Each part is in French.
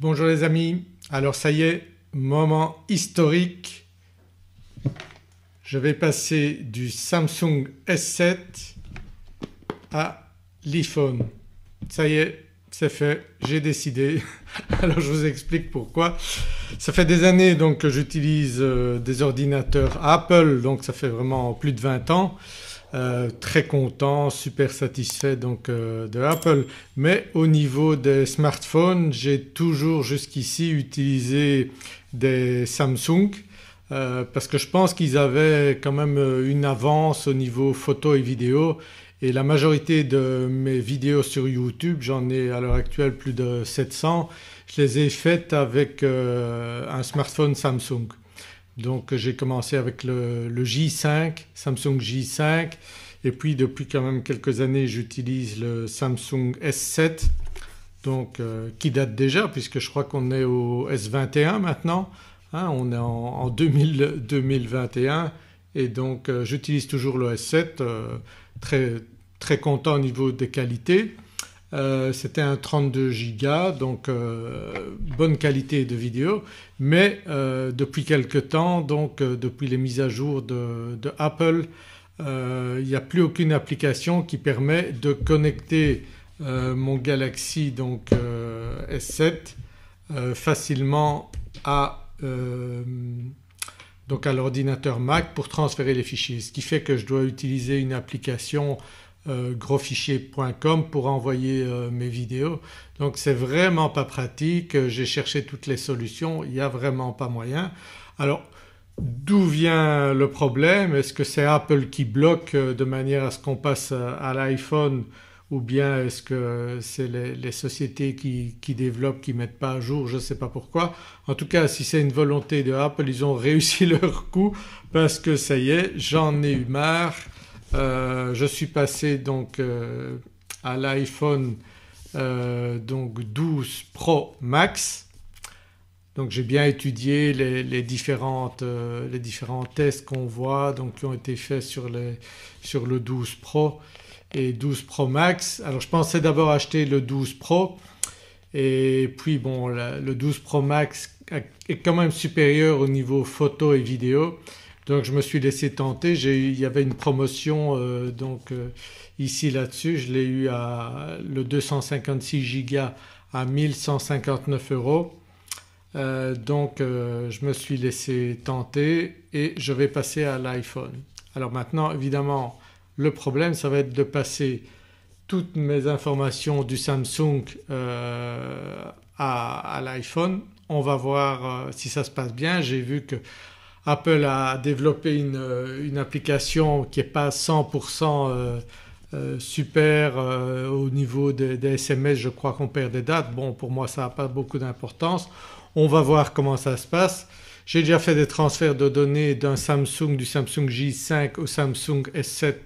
Bonjour les amis, alors ça y est, moment historique. Je vais passer du Samsung S7 à l'iPhone. Ça y est, c'est fait, j'ai décidé. Alors je vous explique pourquoi. Ça fait des années donc que j'utilise euh, des ordinateurs Apple, donc ça fait vraiment plus de 20 ans. Euh, très content, super satisfait donc euh, de Apple. Mais au niveau des smartphones j'ai toujours jusqu'ici utilisé des Samsung euh, parce que je pense qu'ils avaient quand même une avance au niveau photo et vidéo et la majorité de mes vidéos sur YouTube, j'en ai à l'heure actuelle plus de 700, je les ai faites avec un smartphone Samsung. Donc j'ai commencé avec le, J5, Samsung J5 et puis depuis quand même quelques années j'utilise le Samsung S7 donc euh, qui date déjà puisque je crois qu'on est au S21 maintenant, hein. on est en, 2021 et donc euh, j'utilise toujours le S7 euh, très content au niveau des qualités. Euh, c'était un 32 Go donc euh, bonne qualité de vidéo mais euh, depuis quelques temps donc depuis les mises à jour de, Apple il n'y a plus aucune application qui permet de connecter mon Galaxy S7 facilement donc à l'ordinateur Mac pour transférer les fichiers ce qui fait que je dois utiliser une application euh, grosfichier.com pour envoyer euh, mes vidéos. Donc c'est vraiment pas pratique, j'ai cherché toutes les solutions, il n'y a vraiment pas moyen. Alors d'où vient le problème Est-ce que c'est Apple qui bloque euh, de manière à ce qu'on passe à l'iPhone ou bien est-ce que c'est les, sociétés qui, qui développent qui ne mettent pas à jour, je ne sais pas pourquoi. En tout cas si c'est une volonté de Apple ils ont réussi leur coup parce que ça y est j'en ai eu marre euh, je suis passé donc euh, à l'iPhone euh, donc 12 Pro Max. Donc j'ai bien étudié les, différents tests qu'on voit donc qui ont été faits sur, le 12 Pro et 12 Pro Max. Alors je pensais d'abord acheter le 12 Pro et puis bon le 12 Pro Max est quand même supérieur au niveau photo et vidéo donc je me suis laissé tenter, il y avait une promotion euh, donc euh, ici là-dessus, je l'ai eu à le 256 Go à 1159 euros. Euh, donc je me suis laissé tenter et je vais passer à l'iPhone. Alors maintenant évidemment le problème ça va être de passer toutes mes informations du Samsung à l'iPhone. On va voir si ça se passe bien. J'ai vu que Apple a développé une, euh, application qui n'est pas 100% euh, euh, super au niveau des, des, SMS je crois qu'on perd des dates. Bon pour moi ça n'a pas beaucoup d'importance. On va voir comment ça se passe. J'ai déjà fait des transferts de données d'un Samsung, du Samsung J5 au Samsung S7.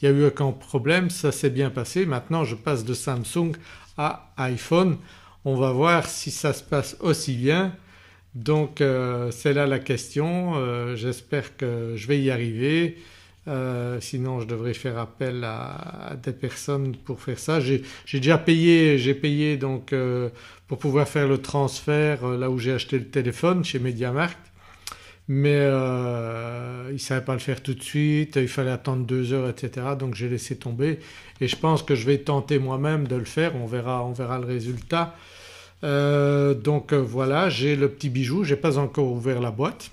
Il n'y a eu aucun problème, ça s'est bien passé. Maintenant je passe de Samsung à iPhone. On va voir si ça se passe aussi bien donc euh, c'est là la question, euh, j'espère que je vais y arriver. Euh, sinon je devrais faire appel à, des personnes pour faire ça. J'ai déjà payé, j'ai payé donc pour pouvoir faire le transfert là où j'ai acheté le téléphone chez MediaMarkt mais euh, ils ne savaient pas le faire tout de suite, il fallait attendre deux heures etc. donc j'ai laissé tomber et je pense que je vais tenter moi-même de le faire, on verra, on verra le résultat. Euh, donc euh, voilà j'ai le petit bijou, je n'ai pas encore ouvert la boîte.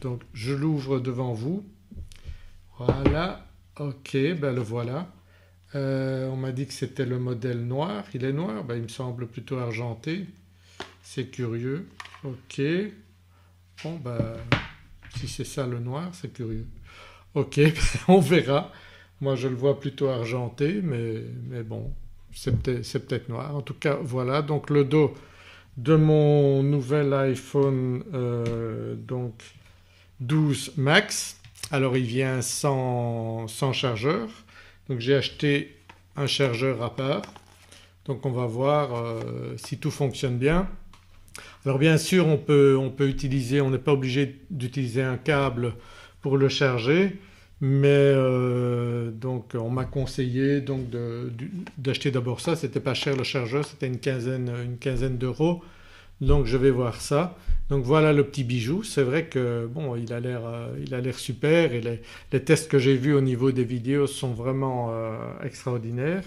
Donc je l'ouvre devant vous. Voilà, ok, ben le voilà. Euh, on m'a dit que c'était le modèle noir, il est noir, ben il me semble plutôt argenté. C'est curieux, ok. Bon ben si c'est ça le noir c'est curieux. Ok, ben, on verra. Moi je le vois plutôt argenté mais bon c'est peut-être noir. En tout cas voilà donc le dos de mon nouvel iPhone euh, donc 12 Max. Alors il vient sans, chargeur donc j'ai acheté un chargeur à part. Donc on va voir euh, si tout fonctionne bien. Alors bien sûr on peut utiliser, on n'est pas obligé d'utiliser un câble pour le charger. Mais euh, donc on m'a conseillé d'acheter d'abord ça, c'était pas cher le chargeur, c'était une quinzaine, d'euros. Donc je vais voir ça. Donc voilà le petit bijou. C'est vrai que bon il a l'air euh, super et les, tests que j'ai vus au niveau des vidéos sont vraiment euh, extraordinaires.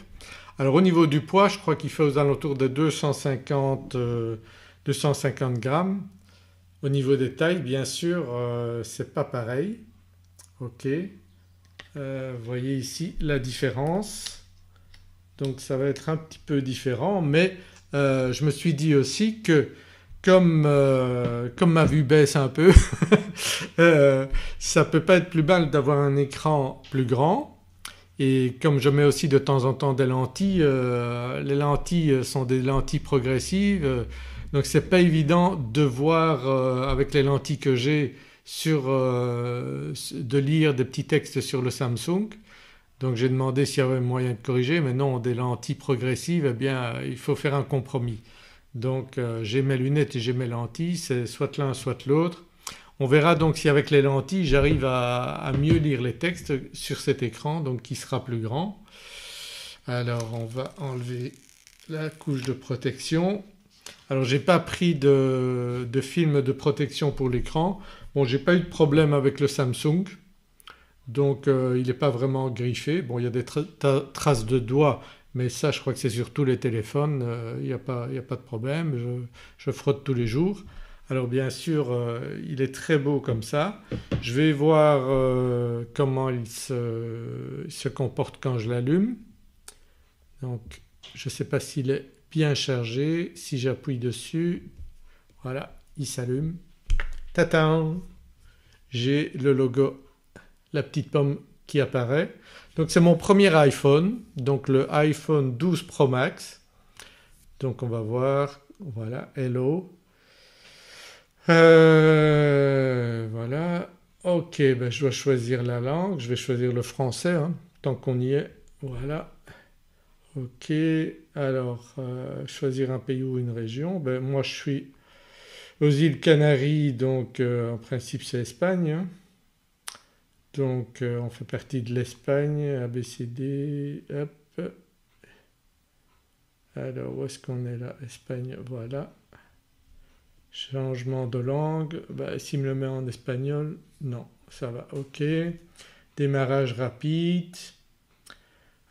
Alors au niveau du poids je crois qu'il fait aux alentours de 250, 250 grammes. Au niveau des tailles bien sûr c'est pas pareil. OK. Euh, voyez ici la différence. Donc ça va être un petit peu différent mais euh, je me suis dit aussi que comme, euh, comme ma vue baisse un peu ça peut pas être plus mal d'avoir un écran plus grand et comme je mets aussi de temps en temps des lentilles, les lentilles sont des lentilles progressives donc c'est pas évident de voir avec les lentilles que j'ai sur, euh, de lire des petits textes sur le Samsung. Donc j'ai demandé s'il y avait moyen de corriger mais non des lentilles progressives eh bien il faut faire un compromis. Donc euh, j'ai mes lunettes et j'ai mes lentilles c'est soit l'un soit l'autre. On verra donc si avec les lentilles j'arrive à, mieux lire les textes sur cet écran donc qui sera plus grand. Alors on va enlever la couche de protection alors j'ai pas pris de, film de protection pour l'écran. Bon j'ai pas eu de problème avec le Samsung donc euh, il n'est pas vraiment griffé. Bon il y a des traces de doigts mais ça je crois que c'est sur tous les téléphones, euh, il n'y a, pas de problème, je, frotte tous les jours. Alors bien sûr euh, il est très beau comme ça. Je vais voir comment il se, il se, comporte quand je l'allume. Donc je ne sais pas s'il est bien chargé. Si j'appuie dessus, voilà, il s'allume. Tata. J'ai le logo, la petite pomme qui apparaît. Donc c'est mon premier iPhone, donc le iPhone 12 Pro Max. Donc on va voir, voilà, hello. Euh, voilà, ok, ben je dois choisir la langue, je vais choisir le français hein, tant qu'on y est, voilà. Ok, alors euh, choisir un pays ou une région, ben, moi je suis aux îles Canaries donc euh, en principe c'est Espagne. Hein. Donc euh, on fait partie de l'Espagne, ABCD, hop. Alors où est-ce qu'on est là Espagne, voilà. Changement de langue, ben, si me le met en espagnol, non ça va ok. Démarrage rapide,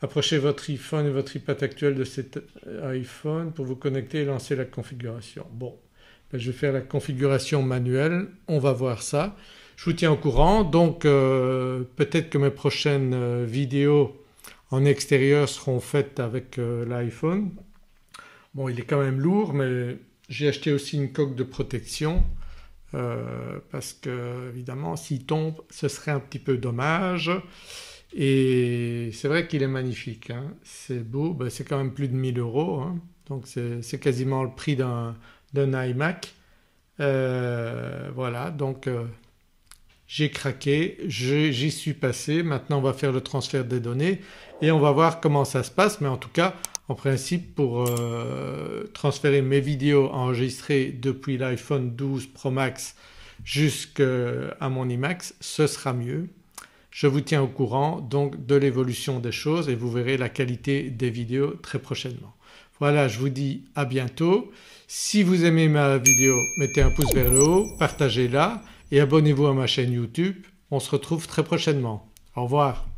Approchez votre iPhone et votre iPad actuel de cet iPhone pour vous connecter et lancer la configuration. Bon, ben, je vais faire la configuration manuelle, on va voir ça. Je vous tiens au courant donc euh, peut-être que mes prochaines euh, vidéos en extérieur seront faites avec euh, l'iPhone. Bon il est quand même lourd mais j'ai acheté aussi une coque de protection parce que évidemment s'il tombe ce serait un petit peu dommage. Et c'est vrai qu'il est magnifique, hein. c'est beau, ben, c'est quand même plus de 1000 euros hein. donc c'est quasiment le prix d'un iMac. Euh, voilà donc euh, j'ai craqué, j'y suis passé, maintenant on va faire le transfert des données et on va voir comment ça se passe mais en tout cas en principe pour euh, transférer mes vidéos enregistrées depuis l'iPhone 12 Pro Max jusqu'à mon iMac ce sera mieux je vous tiens au courant donc de l'évolution des choses et vous verrez la qualité des vidéos très prochainement. Voilà je vous dis à bientôt. Si vous aimez ma vidéo mettez un pouce vers le haut, partagez-la et abonnez-vous à ma chaîne YouTube. On se retrouve très prochainement. Au revoir.